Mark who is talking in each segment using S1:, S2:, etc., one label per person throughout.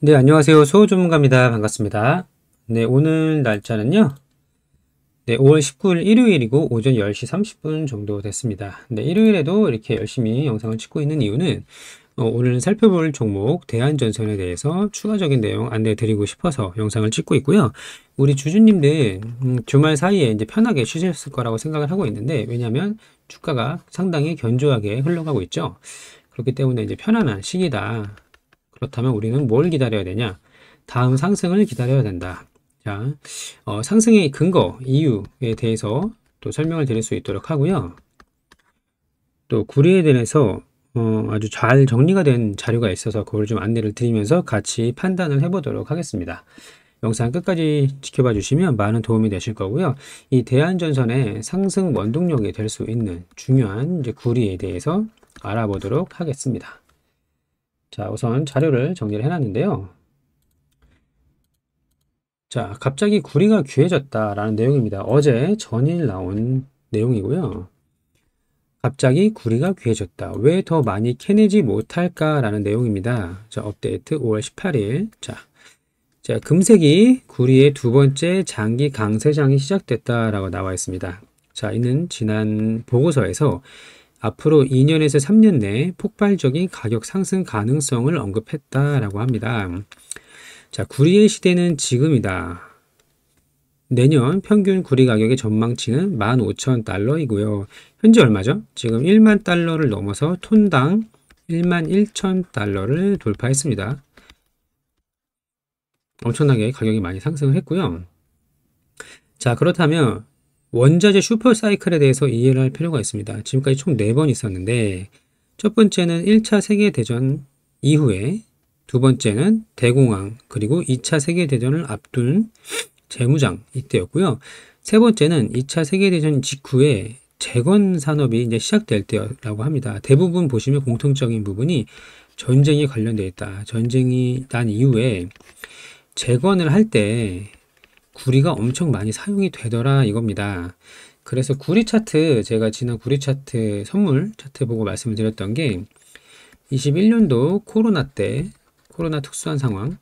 S1: 네, 안녕하세요. 소호 전문가입니다. 반갑습니다. 네, 오늘 날짜는요. 네, 5월 19일 일요일이고 오전 10시 30분 정도 됐습니다. 네, 일요일에도 이렇게 열심히 영상을 찍고 있는 이유는 어, 오늘 살펴볼 종목 대한전선에 대해서 추가적인 내용 안내 드리고 싶어서 영상을 찍고 있고요. 우리 주주님들 음, 주말 사이에 이제 편하게 쉬셨을 거라고 생각을 하고 있는데 왜냐하면 주가가 상당히 견조하게 흘러가고 있죠. 그렇기 때문에 이제 편안한 시기다. 그렇다면 우리는 뭘 기다려야 되냐? 다음 상승을 기다려야 된다. 자, 어, 상승의 근거, 이유에 대해서 또 설명을 드릴 수 있도록 하고요. 또 구리에 대해서 어, 아주 잘 정리가 된 자료가 있어서 그걸 좀 안내를 드리면서 같이 판단을 해보도록 하겠습니다. 영상 끝까지 지켜봐 주시면 많은 도움이 되실 거고요. 이 대한전선의 상승 원동력이 될 수 있는 중요한 구리에 대해서 알아보도록 하겠습니다. 자, 우선 자료를 정리를 해놨는데요. 자, 갑자기 구리가 귀해졌다라는 내용입니다. 어제 전일 나온 내용이고요. 갑자기 구리가 귀해졌다. 왜 더 많이 캐내지 못할까라는 내용입니다. 자, 업데이트 5월 18일. 자, 자, 금색이 구리의 두 번째 장기 강세장이 시작됐다라고 나와 있습니다. 자, 이는 지난 보고서에서 앞으로 2년에서 3년 내 폭발적인 가격 상승 가능성을 언급했다라고 합니다. 자, 구리의 시대는 지금이다. 내년 평균 구리 가격의 전망치는 15,000달러이고요. 현재 얼마죠? 지금 1만 달러를 넘어서 톤당 1만 1,000달러를 돌파했습니다. 엄청나게 가격이 많이 상승을 했고요. 자, 그렇다면 원자재 슈퍼사이클에 대해서 이해를 할 필요가 있습니다. 지금까지 총 네 번 있었는데 첫 번째는 1차 세계대전 이후에 두 번째는 대공황 그리고 2차 세계대전을 앞둔 재무장 이때였고요. 세 번째는 2차 세계대전 직후에 재건 산업이 이제 시작될 때라고 합니다. 대부분 보시면 공통적인 부분이 전쟁에 관련되어 있다. 전쟁이 난 이후에 재건을 할때 구리가 엄청 많이 사용이 되더라 이겁니다. 그래서 구리 차트 제가 지난 구리 차트 선물 차트 보고 말씀을 드렸던 게 21년도 코로나 때 코로나 특수한 상황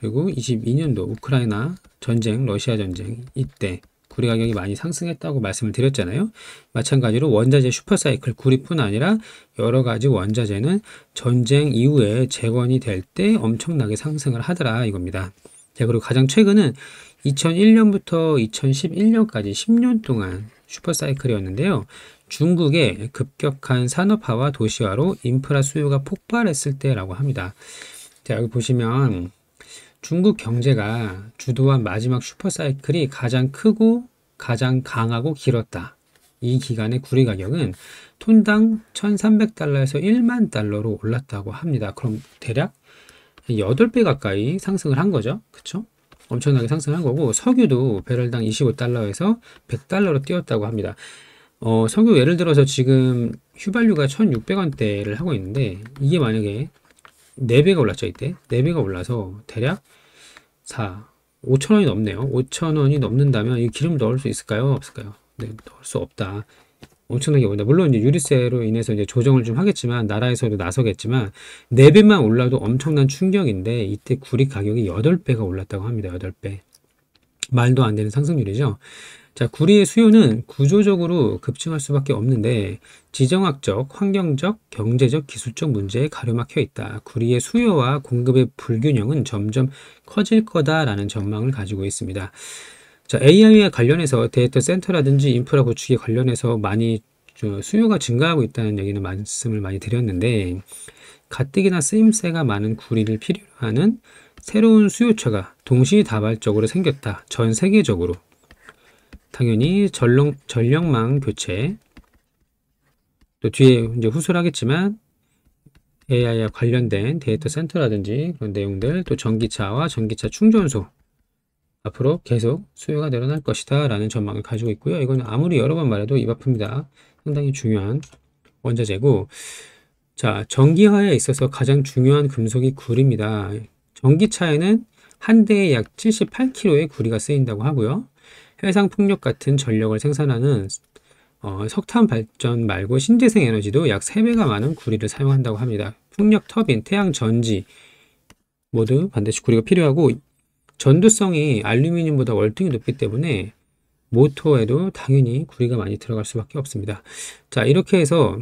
S1: 그리고 22년도 우크라이나 전쟁 러시아 전쟁 이때 구리 가격이 많이 상승했다고 말씀을 드렸잖아요. 마찬가지로 원자재 슈퍼사이클 구리뿐 아니라 여러 가지 원자재는 전쟁 이후에 재건이 될 때 엄청나게 상승을 하더라 이겁니다. 자, 그리고 가장 최근은 2001년부터 2011년까지 10년 동안 슈퍼사이클이었는데요. 중국의 급격한 산업화와 도시화로 인프라 수요가 폭발했을 때라고 합니다. 자, 여기 보시면 중국 경제가 주도한 마지막 슈퍼사이클이 가장 크고 가장 강하고 길었다. 이 기간의 구리 가격은 톤당 1,300달러에서 1만 달러로 올랐다고 합니다. 그럼 대략 8배 가까이 상승을 한 거죠. 그쵸? 엄청나게 상승한 거고 석유도 배럴당 25달러에서 100달러로 뛰었다고 합니다. 어, 석유 예를 들어서 지금 휘발유가 1600원대를 하고 있는데 이게 만약에 4배가 올랐죠 이때 4배가 올라서 대략 4 5천원이 넘네요 5천원이 넘는다면 이 기름 넣을 수 있을까요 없을까요 네, 넣을 수 없다 엄청나게 올라. 물론 이제 유류세로 인해서 이제 조정을 좀 하겠지만 나라에서도 나서겠지만 네 배만 올라도 엄청난 충격인데 이때 구리 가격이 여덟 배가 올랐다고 합니다. 여덟 배 말도 안 되는 상승률이죠. 자, 구리의 수요는 구조적으로 급증할 수밖에 없는데 지정학적, 환경적, 경제적, 기술적 문제에 가로막혀 있다. 구리의 수요와 공급의 불균형은 점점 커질 거다라는 전망을 가지고 있습니다. 자, AI와 관련해서 데이터 센터라든지 인프라 구축에 관련해서 많이 수요가 증가하고 있다는 얘기는 말씀을 많이 드렸는데 가뜩이나 쓰임새가 많은 구리를 필요로 하는 새로운 수요처가 동시다발적으로 생겼다. 전 세계적으로. 당연히 전력, 전력망 교체, 또 뒤에 이제 후술하겠지만 AI와 관련된 데이터 센터라든지 그런 내용들, 또 전기차와 전기차 충전소, 앞으로 계속 수요가 늘어날 것이다 라는 전망을 가지고 있고요. 이건 아무리 여러 번 말해도 입 아픕니다. 상당히 중요한 원자재고 자 전기화에 있어서 가장 중요한 금속이 구리입니다. 전기차에는 한 대에 약 78kg의 구리가 쓰인다고 하고요. 해상 풍력 같은 전력을 생산하는 어, 석탄 발전 말고 신재생 에너지도 약 3배가 많은 구리를 사용한다고 합니다. 풍력 터빈, 태양 전지 모두 반드시 구리가 필요하고 전두성이 알루미늄보다 월등히 높기 때문에 모터에도 당연히 구리가 많이 들어갈 수밖에 없습니다. 자 이렇게 해서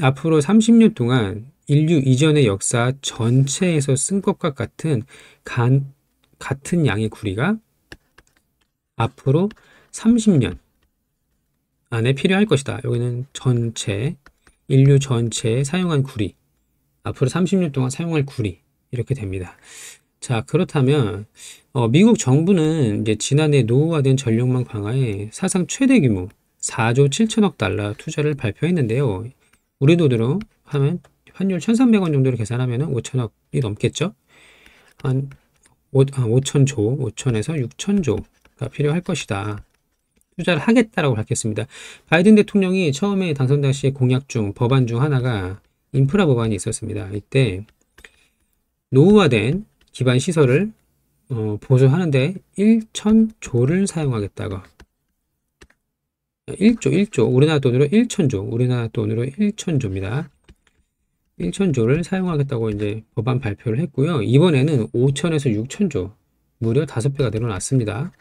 S1: 앞으로 30년 동안 인류 이전의 역사 전체에서 쓴 것과 같은 간, 같은 양의 구리가 앞으로 30년 안에 필요할 것이다. 여기는 전체, 인류 전체에 사용한 구리, 앞으로 30년 동안 사용할 구리 이렇게 됩니다. 자 그렇다면 어, 미국 정부는 이제 지난해 노후화된 전력망 강화에 사상 최대 규모 4조 7천억 달러 투자를 발표했는데요. 우리 돈으로 하면 환율 1,300원 정도로 계산하면 5천억이 넘겠죠. 한 5, 천조 5천에서 6천조가 필요할 것이다. 투자를 하겠다라고 밝혔습니다. 바이든 대통령이 처음에 당선당 시의 공약 중 법안 중 하나가 인프라 법안이 있었습니다. 이때 노후화된 기반 시설을 어, 보조하는데 1천조를 사용하겠다고 1조 1조 우리나라 돈으로 1천조 우리나라 돈으로 1천조입니다. 1천조를 사용하겠다고 이제 법안 발표를 했고요. 이번에는 5천에서 6천조 무려 5배가 늘어났습니다.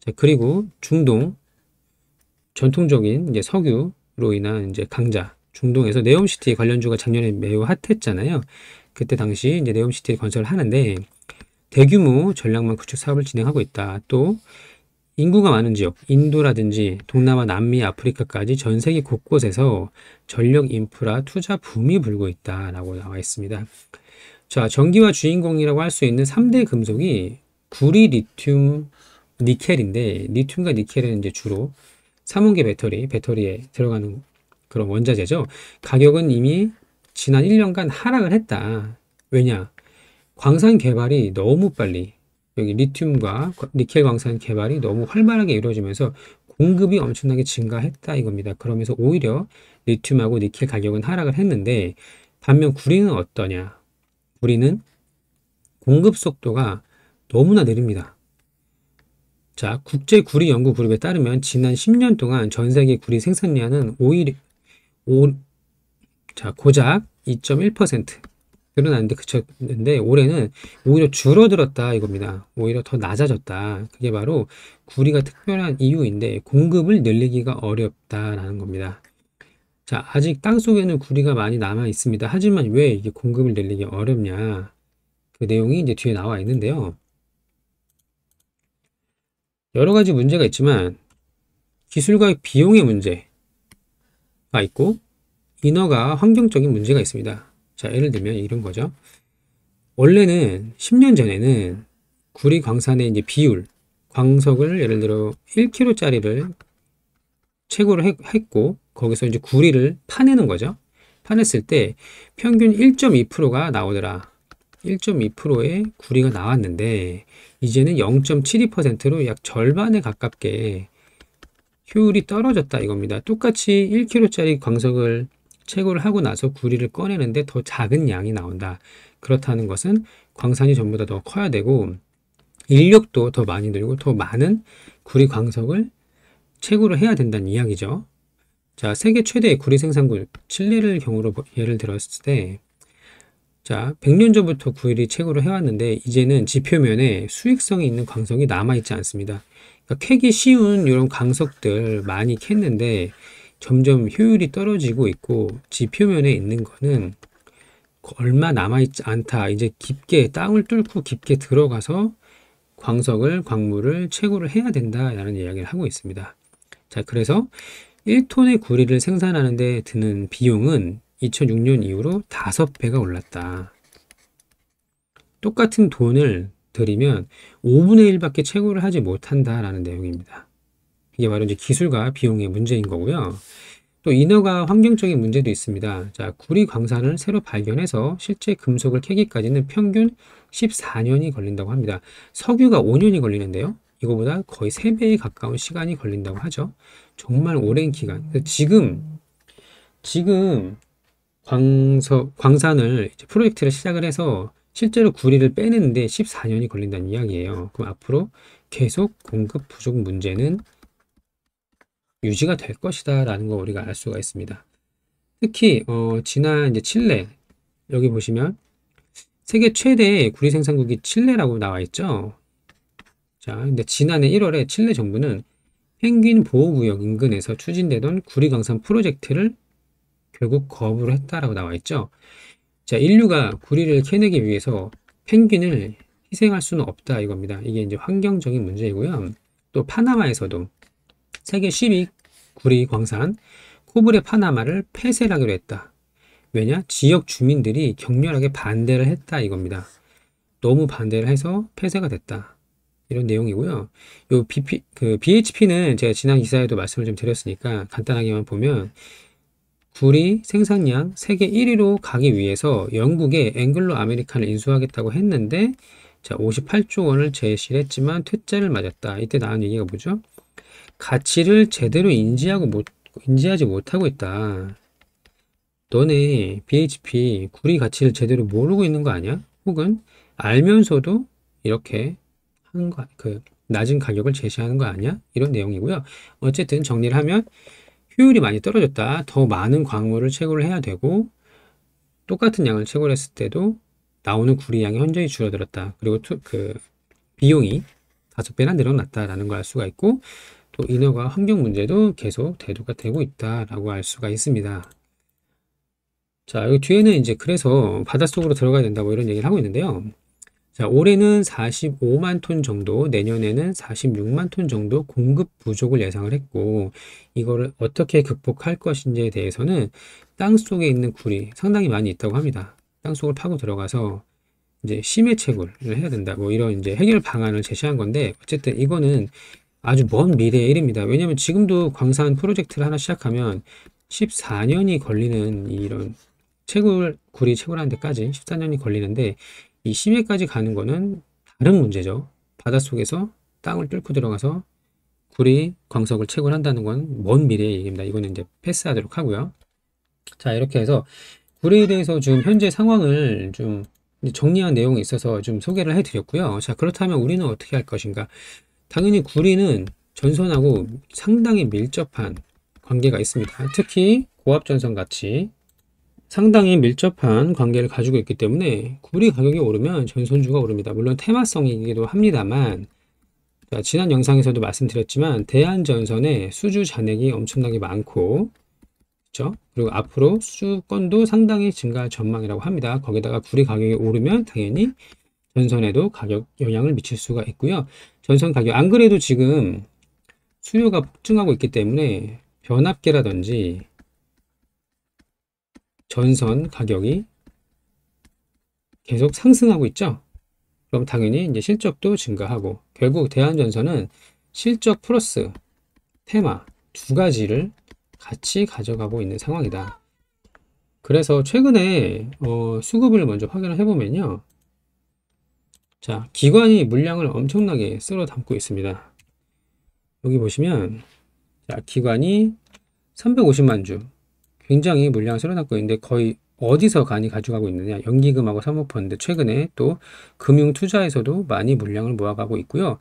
S1: 자, 그리고 중동 전통적인 이제 석유로 인한 이제 강자 중동에서 네옴시티 관련주가 작년에 매우 핫했잖아요. 그때 당시 이제 네옴시티 건설을 하는데 대규모 전략망 구축 사업을 진행하고 있다. 또 인구가 많은 지역, 인도라든지 동남아, 남미, 아프리카까지 전 세계 곳곳에서 전력 인프라 투자 붐이 불고 있다라고 나와 있습니다. 자, 전기와 주인공이라고 할 수 있는 3대 금속이 구리, 리튬, 니켈인데 리튬과 니켈은 이제 주로 3원계 배터리, 배터리에 들어가는 그런 원자재죠. 가격은 이미 지난 1년간 하락을 했다. 왜냐? 광산 개발이 너무 빨리 여기 리튬과 니켈 광산 개발이 너무 활발하게 이루어지면서 공급이 엄청나게 증가했다 이겁니다. 그러면서 오히려 리튬하고 니켈 가격은 하락을 했는데 반면 구리는 어떠냐? 구리는 공급 속도가 너무나 느립니다. 자, 국제 구리 연구 그룹에 따르면 지난 10년 동안 전 세계 구리 생산량은 오히려 오, 자, 고작 2.1% 늘어났는데 그쳤는데 올해는 오히려 줄어들었다 이겁니다. 오히려 더 낮아졌다. 그게 바로 구리가 특별한 이유인데 공급을 늘리기가 어렵다라는 겁니다. 자, 아직 땅 속에는 구리가 많이 남아 있습니다. 하지만 왜 이게 공급을 늘리기 어렵냐? 그 내용이 이제 뒤에 나와 있는데요. 여러 가지 문제가 있지만 기술과 비용의 문제가 있고 인허가 환경적인 문제가 있습니다. 자, 예를 들면 이런 거죠. 원래는 10년 전에는 구리 광산의 이제 비율, 광석을 예를 들어 1kg짜리를 최고로 했고 거기서 이제 구리를 파내는 거죠. 파냈을 때 평균 1.2%가 나오더라. 1.2%의 구리가 나왔는데 이제는 0.72%로 약 절반에 가깝게 효율이 떨어졌다 이겁니다. 똑같이 1kg짜리 광석을 채굴을 하고 나서 구리를 꺼내는데 더 작은 양이 나온다. 그렇다는 것은 광산이 전부 다 더 커야 되고 인력도 더 많이 들고 더 많은 구리 광석을 채굴을 해야 된다는 이야기죠. 자, 세계 최대의 구리 생산국 칠레를 경우로 예를 들었을 때 자, 100년 전부터 구일이 채굴을 해왔는데 이제는 지표면에 수익성이 있는 광석이 남아있지 않습니다. 그러니까 캐기 쉬운 이런 광석들 많이 캤는데 점점 효율이 떨어지고 있고 지표면에 있는 거는 얼마 남아있지 않다. 이제 깊게 땅을 뚫고 깊게 들어가서 광석을 광물을 채굴을 해야 된다라는 이야기를 하고 있습니다. 자, 그래서 1톤의 구리를 생산하는데 드는 비용은 2006년 이후로 5배가 올랐다. 똑같은 돈을 들이면 5분의 1밖에 채굴을 하지 못한다라는 내용입니다. 이게 바로 이제 기술과 비용의 문제인 거고요. 또 인허가 환경적인 문제도 있습니다. 자, 구리 광산을 새로 발견해서 실제 금속을 캐기까지는 평균 14년이 걸린다고 합니다. 석유가 5년이 걸리는데요. 이거보다 거의 3배에 가까운 시간이 걸린다고 하죠. 정말 오랜 기간. 지금, 지금 광서, 광산을 프로젝트를 시작을 해서 실제로 구리를 빼내는데 14년이 걸린다는 이야기예요. 그럼 앞으로 계속 공급 부족 문제는 유지가 될 것이다 라는 걸 우리가 알 수가 있습니다. 특히 어, 지난 이제 칠레 여기 보시면 세계 최대의 구리 생산국이 칠레라고 나와 있죠. 자, 근데 지난해 1월에 칠레 정부는 펭귄 보호구역 인근에서 추진되던 구리 광산 프로젝트를 결국 거부를 했다라고 나와 있죠. 자, 인류가 구리를 캐내기 위해서 펭귄을 희생할 수는 없다 이겁니다. 이게 이제 환경적인 문제이고요. 또 파나마에서도 세계 10위 구리 광산 코브레 파나마를 폐쇄하기로 했다. 왜냐? 지역 주민들이 격렬하게 반대를 했다 이겁니다. 너무 반대를 해서 폐쇄가 됐다. 이런 내용이고요. 요 BP, 그 BHP는 제가 지난 기사에도 말씀을 좀 드렸으니까 간단하게만 보면 구리 생산량 세계 1위로 가기 위해서 영국에 앵글로 아메리칸을 인수하겠다고 했는데 자 58조 원을 제시를 했지만 퇴짜를 맞았다. 이때 나온 얘기가 뭐죠? 가치를 제대로 인지하고 못, 인지하지 못하고 있다. 너네 BHP 구리 가치를 제대로 모르고 있는 거 아니야? 혹은 알면서도 이렇게 하는 거, 그 낮은 가격을 제시하는 거 아니야? 이런 내용이고요. 어쨌든 정리를 하면 효율이 많이 떨어졌다. 더 많은 광물을 채굴을 해야 되고 똑같은 양을 채굴했을 때도 나오는 구리 양이 현저히 줄어들었다. 그리고 투, 그 비용이 다섯 배나 늘어났다라는 걸 알 수가 있고 또 인허가 환경 문제도 계속 대두가 되고 있다라고 알 수가 있습니다. 자, 여기 뒤에는 이제 그래서 바닷속으로 들어가야 된다 뭐 이런 얘기를 하고 있는데요. 자, 올해는 45만 톤 정도, 내년에는 46만 톤 정도 공급 부족을 예상을 했고, 이거를 어떻게 극복할 것인지에 대해서는 땅 속에 있는 굴이 상당히 많이 있다고 합니다. 땅 속을 파고 들어가서 이제 심해 채굴을 해야 된다. 뭐 이런 이제 해결 방안을 제시한 건데, 어쨌든 이거는 아주 먼 미래의 일입니다. 왜냐하면 지금도 광산 프로젝트를 하나 시작하면 14년이 걸리는 이런 채굴, 구리 채굴하는 데까지 14년이 걸리는데 이 심해까지 가는 거는 다른 문제죠. 바닷속에서 땅을 뚫고 들어가서 구리, 광석을 채굴한다는 건 먼 미래의 얘기입니다. 이거는 이제 패스하도록 하고요. 자 이렇게 해서 구리에 대해서 지금 현재 상황을 좀 정리한 내용이 있어서 좀 소개를 해드렸고요. 자 그렇다면 우리는 어떻게 할 것인가? 당연히 구리는 전선하고 상당히 밀접한 관계가 있습니다. 특히 고압전선 같이 상당히 밀접한 관계를 가지고 있기 때문에 구리 가격이 오르면 전선주가 오릅니다. 물론 테마성이기도 합니다만 지난 영상에서도 말씀드렸지만 대한전선에 수주 잔액이 엄청나게 많고 그렇죠? 그리고 앞으로 수주건도 상당히 증가할 전망이라고 합니다. 거기다가 구리 가격이 오르면 당연히 전선에도 가격 영향을 미칠 수가 있고요. 전선 가격 안 그래도 지금 수요가 폭증하고 있기 때문에 변압계라든지 전선 가격이 계속 상승하고 있죠. 그럼 당연히 이제 실적도 증가하고 결국 대한전선은 실적 플러스 테마 두 가지를 같이 가져가고 있는 상황이다. 그래서 최근에 어, 수급을 먼저 확인을 해보면요. 자, 기관이 물량을 엄청나게 쓸어 담고 있습니다. 여기 보시면 자, 기관이 350만 주 굉장히 물량을 쓸어 담고 있는데 거의 어디서 간이 가져가고 있느냐 연기금하고 사모펀드 최근에 또 금융 투자에서도 많이 물량을 모아가고 있고요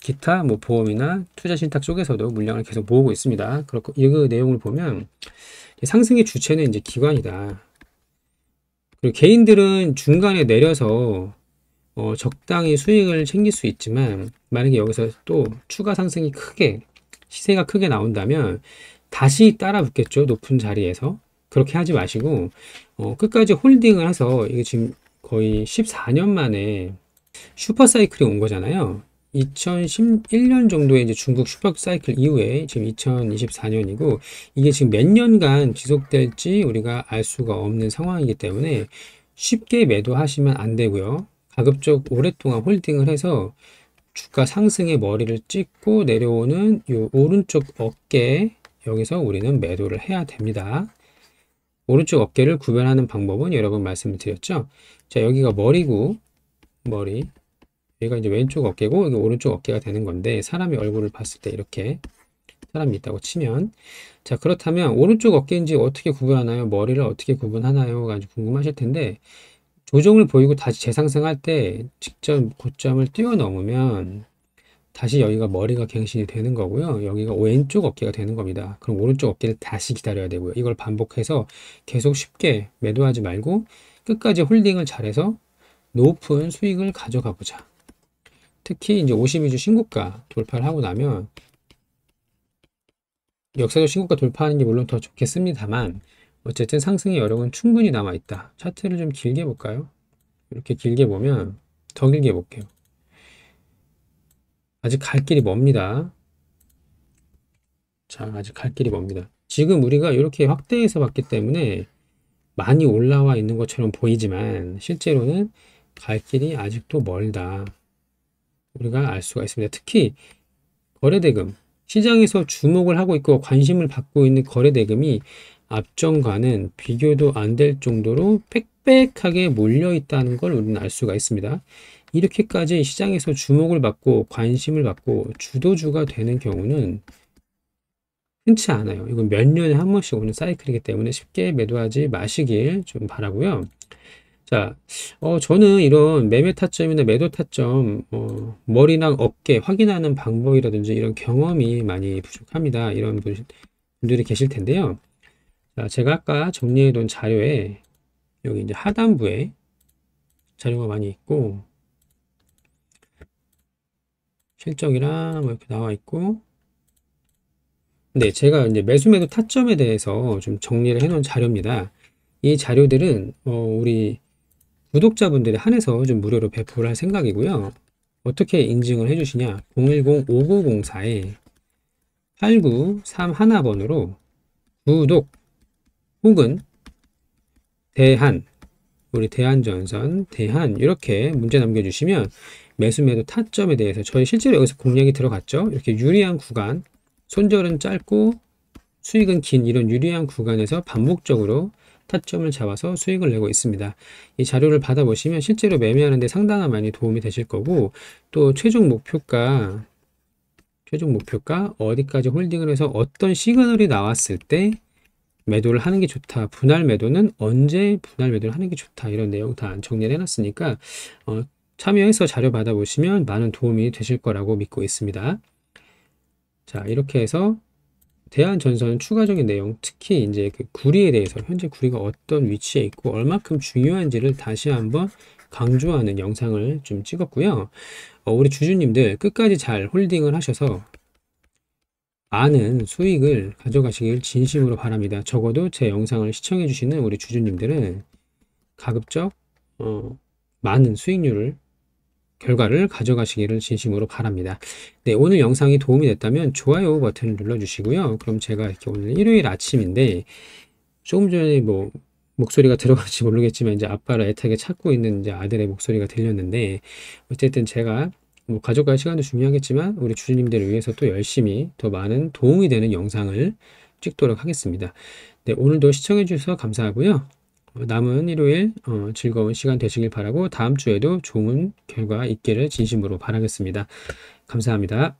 S1: 기, 타뭐 보험이나 투자 신탁 쪽에서도 물량을 계속 모으고 있습니다 그렇고 이 그 내용을 보면 상승의 주체는 이제 기관이다 그리고 개인들은 중간에 내려서 어, 적당히 수익을 챙길 수 있지만 만약에 여기서 또 추가 상승이 크게 시세가 크게 나온다면 다시 따라 붙겠죠 높은 자리에서 그렇게 하지 마시고 어, 끝까지 홀딩을 해서 이게 지금 거의 14년 만에 슈퍼사이클이 온 거잖아요 2011년 정도에 이제 중국 슈퍼사이클 이후에 지금 2024년이고 이게 지금 몇 년간 지속될지 우리가 알 수가 없는 상황이기 때문에 쉽게 매도하시면 안 되고요 가급적 오랫동안 홀딩을 해서 주가 상승의 머리를 찍고 내려오는 이 오른쪽 어깨 여기서 우리는 매도를 해야 됩니다. 오른쪽 어깨를 구별하는 방법은 여러분 말씀을 드렸죠. 자 여기가 머리고 머리 여기가 이제 왼쪽 어깨고 여기 오른쪽 어깨가 되는 건데 사람의 얼굴을 봤을 때 이렇게 사람이 있다고 치면 자 그렇다면 오른쪽 어깨인지 어떻게 구분하나요? 머리를 어떻게 구분하나요? 가 궁금하실 텐데 조정을 보이고 다시 재상승할 때 직접 고점을 뛰어넘으면 다시 여기가 머리가 갱신이 되는 거고요. 여기가 왼쪽 어깨가 되는 겁니다. 그럼 오른쪽 어깨를 다시 기다려야 되고요. 이걸 반복해서 계속 쉽게 매도하지 말고 끝까지 홀딩을 잘해서 높은 수익을 가져가 보자. 특히 이제 52주 신고가 돌파를 하고 나면 역사적 신고가 돌파하는 게 물론 더 좋겠습니다만 어쨌든 상승의 여력은 충분히 남아있다. 차트를 좀 길게 볼까요? 이렇게 길게 보면 더 길게 볼게요. 아직 갈 길이 멉니다. 자, 아직 갈 길이 멉니다. 지금 우리가 이렇게 확대해서 봤기 때문에 많이 올라와 있는 것처럼 보이지만 실제로는 갈 길이 아직도 멀다. 우리가 알 수가 있습니다. 특히 거래대금, 시장에서 주목을 하고 있고 관심을 받고 있는 거래대금이 앞전과는 비교도 안 될 정도로 빽빽하게 몰려 있다는 걸 우리는 알 수가 있습니다. 이렇게까지 시장에서 주목을 받고 관심을 받고 주도주가 되는 경우는 흔치 않아요. 이건 몇 년에 한 번씩 오는 사이클이기 때문에 쉽게 매도하지 마시길 좀 바라고요. 자, 어, 저는 이런 매매 타점이나 매도 타점, 어, 머리나 어깨 확인하는 방법이라든지 이런 경험이 많이 부족합니다. 이런 분들이 계실 텐데요. 아, 제가 아까 정리해 놓은 자료에 여기 이제 하단부에 자료가 많이 있고 실적이랑 뭐 이렇게 나와 있고 네, 제가 이제 매수매도 타점에 대해서 좀 정리를 해놓은 자료입니다. 이 자료들은 어, 우리 구독자분들이 한해서 좀 무료로 배포를 할 생각이고요. 어떻게 인증을 해주시냐 010-5904에 8931번으로 구독 혹은 대한 우리 대한전선, 대한 이렇게 문제 남겨주시면 매수매도 타점에 대해서 저희 실제로 여기서 공략이 들어갔죠. 이렇게 유리한 구간, 손절은 짧고 수익은 긴 이런 유리한 구간에서 반복적으로 타점을 잡아서 수익을 내고 있습니다. 이 자료를 받아보시면 실제로 매매하는데 상당한 많이 도움이 되실 거고 또 최종 목표가 최종 목표가 어디까지 홀딩을 해서 어떤 시그널이 나왔을 때 매도를 하는 게 좋다. 분할 매도는 언제 분할 매도를 하는 게 좋다. 이런 내용 다 정리를 해놨으니까 어, 참여해서 자료 받아보시면 많은 도움이 되실 거라고 믿고 있습니다. 자 이렇게 해서 대한전선 추가적인 내용, 특히 이제 그 구리에 대해서 현재 구리가 어떤 위치에 있고 얼마큼 중요한지를 다시 한번 강조하는 영상을 좀 찍었고요. 어, 우리 주주님들 끝까지 잘 홀딩을 하셔서 많은 수익을 가져가시길 진심으로 바랍니다. 적어도 제 영상을 시청해주시는 우리 주주님들은 가급적 어, 많은 수익률을 결과를 가져가시기를 진심으로 바랍니다. 네, 오늘 영상이 도움이 됐다면 좋아요 버튼을 눌러주시고요. 그럼 제가 이렇게 오늘 일요일 아침인데 조금 전에 뭐 목소리가 들어갈지 모르겠지만 이제 아빠를 애타게 찾고 있는 이제 아들의 목소리가 들렸는데 어쨌든 제가 뭐 가족과의 시간도 중요하겠지만 우리 주주님들을 위해서 또 열심히 더 많은 도움이 되는 영상을 찍도록 하겠습니다. 네, 오늘도 시청해 주셔서 감사하고요. 뭐 남은 일요일 어, 즐거운 시간 되시길 바라고 다음 주에도 좋은 결과 있기를 진심으로 바라겠습니다. 감사합니다.